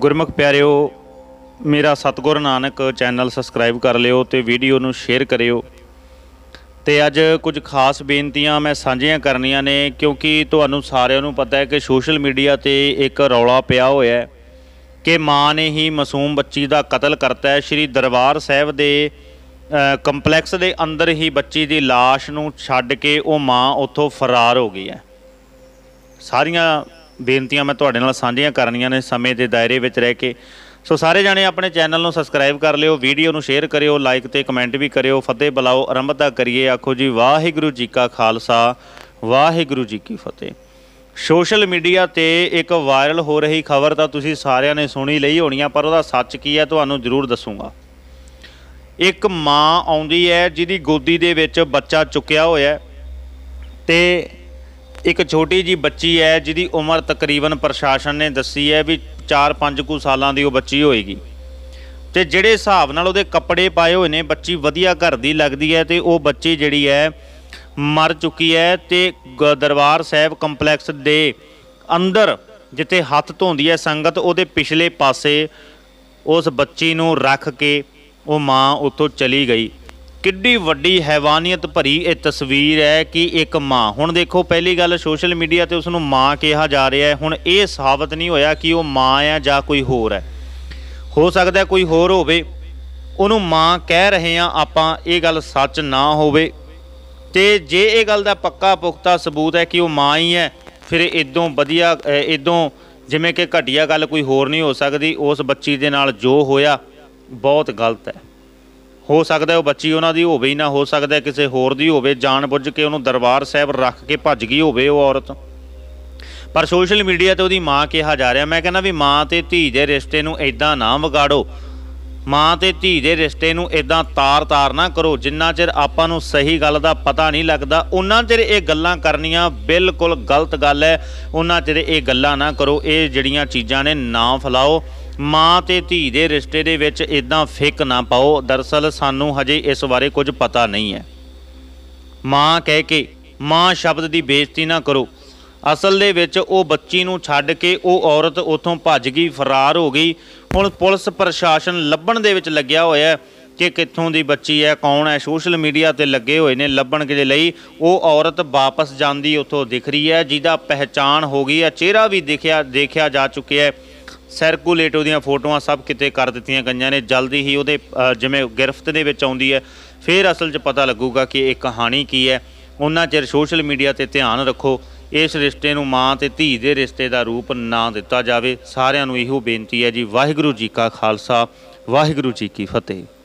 ਗੁਰਮੁਖ ਪਿਆਰਿਓ ਮੇਰਾ ਸਤਗੁਰ ਨਾਨਕ ਚੈਨਲ ਸਬਸਕ੍ਰਾਈਬ ਕਰ ਲਿਓ ਤੇ ਵੀਡੀਓ ਨੂੰ ਸ਼ੇਅਰ ਕਰਿਓ ਤੇ ਅੱਜ ਕੁਝ ਖਾਸ ਬੇਨਤੀਆਂ ਮੈਂ ਸਾਂਝੀਆਂ ਕਰਨੀਆਂ ਨੇ ਕਿਉਂਕਿ ਤੁਹਾਨੂੰ ਸਾਰਿਆਂ ਨੂੰ ਪਤਾ ਹੈ ਕਿ ਸੋਸ਼ਲ ਮੀਡੀਆ ਤੇ ਇੱਕ ਰੌਲਾ ਪਿਆ ਹੋਇਆ ਹੈ ਕਿ ਮਾਂ ਨੇ ਹੀ ਮਾਸੂਮ ਬੱਚੀ ਦਾ ਕਤਲ ਕਰਤਾ ਹੈ ਸ਼੍ਰੀ ਦਰਬਾਰ ਸਾਹਿਬ ਦੇ ਕੰਪਲੈਕਸ ਦੇ ਅੰਦਰ ਹੀ ਬੱਚੀ ਦੀ লাশ ਨੂੰ ਛੱਡ ਕੇ ਉਹ ਮਾਂ ਉੱਥੋਂ ਫਰਾਰ ਹੋ ਗਈ ਹੈ ਸਾਰੀਆਂ ਬੇਨਤੀਆਂ ਮੈਂ ਤੁਹਾਡੇ ਨਾਲ ਸਾਂਝੀਆਂ ਕਰਨੀਆਂ ਨੇ ਸਮੇਂ ਦੇ ਦਾਇਰੇ ਵਿੱਚ ਰਹਿ ਕੇ ਸੋ ਸਾਰੇ ਜਾਣੇ ਆਪਣੇ ਚੈਨਲ ਨੂੰ ਸਬਸਕ੍ਰਾਈਬ ਕਰ ਲਿਓ ਵੀਡੀਓ ਨੂੰ ਸ਼ੇਅਰ ਕਰਿਓ ਲਾਈਕ ਤੇ ਕਮੈਂਟ ਵੀ ਕਰਿਓ ਫਤਿਹ ਬਲਾਓ ਅਰੰਭਤਾ ਕਰੀਏ ਆਖੋ ਜੀ ਵਾਹਿਗੁਰੂ ਜੀ ਕਾ ਖਾਲਸਾ ਵਾਹਿਗੁਰੂ ਜੀ ਕੀ ਫਤਿਹ ਸੋਸ਼ਲ ਮੀਡੀਆ ਤੇ ਇੱਕ ਵਾਇਰਲ ਹੋ ਰਹੀ ਖਬਰ ਤਾਂ ਤੁਸੀਂ ਸਾਰਿਆਂ ਨੇ ਸੁਣੀ ਲਈ ਹੋਣੀ ਆ ਪਰ ਉਹਦਾ ਸੱਚ ਕੀ ਹੈ ਤੁਹਾਨੂੰ ਜ਼ਰੂਰ ਦੱਸੂਗਾ ਇੱਕ ਮਾਂ ਆਉਂਦੀ ਹੈ ਜਿਹਦੀ ਗੋਦੀ ਦੇ ਵਿੱਚ ਬੱਚਾ ਚੁੱਕਿਆ ਹੋਇਆ ਤੇ ਇੱਕ ਛੋਟੀ ਜੀ ਬੱਚੀ ਹੈ ਜਿਹਦੀ ਉਮਰ ਤਕਰੀਬਨ ਪ੍ਰਸ਼ਾਸਨ ਨੇ ਦੱਸੀ ਹੈ ਵੀ 4-5 ਕੁ ਸਾਲਾਂ ਦੀ ਉਹ ਬੱਚੀ ਹੋਏਗੀ ਤੇ ਜਿਹੜੇ ਹਿਸਾਬ ਨਾਲ ਉਹਦੇ ਕੱਪੜੇ ਪਾਏ ਹੋਏ ਨੇ ਬੱਚੀ ਵਧੀਆ ਘਰ ਦੀ ਲੱਗਦੀ ਹੈ ਤੇ ਉਹ ਬੱਚੀ ਜਿਹੜੀ ਹੈ ਮਰ ਚੁੱਕੀ ਹੈ ਤੇ ਦਰਬਾਰ ਸਾਹਿਬ ਕੰਪਲੈਕਸ ਦੇ ਅੰਦਰ ਜਿੱਥੇ ਹੱਥ ਧੋਂਦੀ ਹੈ ਸੰਗਤ ਉਹਦੇ ਪਿਛਲੇ ਪਾਸੇ ਉਸ ਬੱਚੀ ਨੂੰ ਰੱਖ ਕੇ ਉਹ ਮਾਂ ਉੱਥੋਂ ਚਲੀ ਗਈ ਕਿੱਡੀ ਵੱਡੀ ਹੈਵਾਨੀਅਤ ਭਰੀ ਇਹ ਤਸਵੀਰ ਹੈ ਕਿ ਇੱਕ ਮਾਂ ਹੁਣ ਦੇਖੋ ਪਹਿਲੀ ਗੱਲ ਸੋਸ਼ਲ ਮੀਡੀਆ ਤੇ ਉਸ ਨੂੰ ਮਾਂ ਕਿਹਾ ਜਾ ਰਿਹਾ ਹੈ ਹੁਣ ਇਹ ਸਾਬਤ ਨਹੀਂ ਹੋਇਆ ਕਿ ਉਹ ਮਾਂ ਹੈ ਜਾਂ ਕੋਈ ਹੋਰ ਹੈ ਹੋ ਸਕਦਾ ਕੋਈ ਹੋਰ ਹੋਵੇ ਉਹਨੂੰ ਮਾਂ ਕਹਿ ਰਹੇ ਆ ਆਪਾਂ ਇਹ ਗੱਲ ਸੱਚ ਨਾ ਹੋਵੇ ਤੇ ਜੇ ਇਹ ਗੱਲ ਦਾ ਪੱਕਾ ਪੁਖਤਾ ਸਬੂਤ ਹੈ ਕਿ ਉਹ ਮਾਂ ਹੀ ਹੈ ਫਿਰ ਇਦੋਂ ਵਧੀਆ ਇਦੋਂ ਜਿਵੇਂ ਕਿ ਘਟੀਆ ਗੱਲ ਕੋਈ ਹੋਰ ਨਹੀਂ ਹੋ ਸਕਦੀ ਉਸ ਬੱਚੀ ਦੇ ਨਾਲ ਜੋ ਹੋਇਆ ਬਹੁਤ ਗਲਤ ਹੈ ਹੋ ਸਕਦਾ ਉਹ ਬੱਚੀ ਉਹਨਾਂ ਦੀ ਹੋਵੇ ਹੀ ਨਾ ਹੋ ਸਕਦਾ ਕਿਸੇ ਹੋਰ ਦੀ ਹੋਵੇ ਜਾਣ ਬੁੱਝ ਕੇ ਉਹਨੂੰ ਦਰਬਾਰ ਸਾਹਿਬ ਰੱਖ ਕੇ ਭੱਜ ਗਈ ਹੋਵੇ ਉਹ ਔਰਤ ਪਰ ਸੋਸ਼ਲ ਮੀਡੀਆ ਤੇ ਉਹਦੀ ਮਾਂ ਕਿਹਾ ਜਾ ਰਿਹਾ ਮੈਂ ਕਹਿੰਦਾ ਵੀ ਮਾਂ ਤੇ ਧੀ ਦੇ ਰਿਸ਼ਤੇ ਨੂੰ ਐਦਾਂ ਨਾ ਵਿਗਾੜੋ ਮਾਂ ਤੇ ਧੀ ਦੇ ਰਿਸ਼ਤੇ ਨੂੰ ਐਦਾਂ ਤਾਰ-ਤਾਰ ਨਾ ਕਰੋ ਜਿੰਨਾ ਚਿਰ ਆਪਾਂ ਨੂੰ ਸਹੀ ਗੱਲ ਦਾ ਪਤਾ ਨਹੀਂ ਲੱਗਦਾ ਉਹਨਾਂ ਚਿਰ ਇਹ ਗੱਲਾਂ ਕਰਨੀਆਂ ਬਿਲਕੁਲ ਗਲਤ ਗੱਲ ਹੈ ਉਹਨਾਂ ਚਿਰ ਇਹ ਗੱਲਾਂ ਨਾ ਕਰੋ ਇਹ ਜਿਹੜੀਆਂ ਚੀਜ਼ਾਂ ਨੇ ਨਾ ਫਲਾਓ ਮਾਂ ਤੇ ਧੀ ਦੇ ਰਿਸ਼ਤੇ ਦੇ ਵਿੱਚ ਇਦਾਂ ਫਿੱਕ ਨਾ ਪਾਓ ਦਰਸਲ ਸਾਨੂੰ ਹਜੇ ਇਸ ਬਾਰੇ ਕੁਝ ਪਤਾ ਨਹੀਂ ਹੈ ਮਾਂ ਕਹਿ ਕੇ ਮਾਂ ਸ਼ਬਦ ਦੀ ਬੇਇੱਜ਼ਤੀ ਨਾ ਕਰੋ ਅਸਲ ਦੇ ਵਿੱਚ ਉਹ ਬੱਚੀ ਨੂੰ ਛੱਡ ਕੇ ਉਹ ਔਰਤ ਉਥੋਂ ਭੱਜ ਗਈ ਫਰਾਰ ਹੋ ਗਈ ਹੁਣ ਪੁਲਿਸ ਪ੍ਰਸ਼ਾਸਨ ਲੱਭਣ ਦੇ ਵਿੱਚ ਲੱਗਿਆ ਹੋਇਆ ਕਿ ਕਿੱਥੋਂ ਦੀ ਬੱਚੀ ਹੈ ਕੌਣ ਹੈ ਸੋਸ਼ਲ ਮੀਡੀਆ ਤੇ ਲੱਗੇ ਹੋਏ ਨੇ ਲੱਭਣ ਦੇ ਲਈ ਉਹ ਔਰਤ ਵਾਪਸ ਜਾਂਦੀ ਉਥੋਂ ਦਿਖ ਰਹੀ ਹੈ ਜਿਹਦਾ ਪਹਿਚਾਣ ਹੋ ਗਈ ਹੈ ਚਿਹਰਾ ਵੀ ਦਿਖਿਆ ਦੇਖਿਆ ਜਾ ਚੁੱਕਿਆ ਹੈ ਸਰਕੂਲੇਟ ਉਹਦੀਆਂ ਫੋਟੋਆਂ ਸਭ ਕਿਤੇ ਕਰ ਦਿੱਤੀਆਂ ਗਈਆਂ ਨੇ ਜਲਦੀ ਹੀ ਉਹਦੇ ਜਿਵੇਂ ਗ੍ਰਿਫਤ ਦੇ ਵਿੱਚ ਆਉਂਦੀ ਹੈ ਫਿਰ ਅਸਲ 'ਚ ਪਤਾ ਲੱਗੂਗਾ ਕਿ ਇਹ ਕਹਾਣੀ ਕੀ ਹੈ ਉਹਨਾਂ ਚਿਰ ਸੋਸ਼ਲ ਮੀਡੀਆ ਤੇ ਧਿਆਨ ਰੱਖੋ ਇਸ ਰਿਸ਼ਤੇ ਨੂੰ ਮਾਂ ਤੇ ਧੀ ਦੇ ਰਿਸ਼ਤੇ ਦਾ ਰੂਪ ਨਾ ਦਿੱਤਾ ਜਾਵੇ ਸਾਰਿਆਂ ਨੂੰ ਇਹੋ ਬੇਨਤੀ ਹੈ ਜੀ ਵਾਹਿਗੁਰੂ ਜੀ ਕਾ ਖਾਲਸਾ ਵਾਹਿਗੁਰੂ ਜੀ ਕੀ ਫਤਿਹ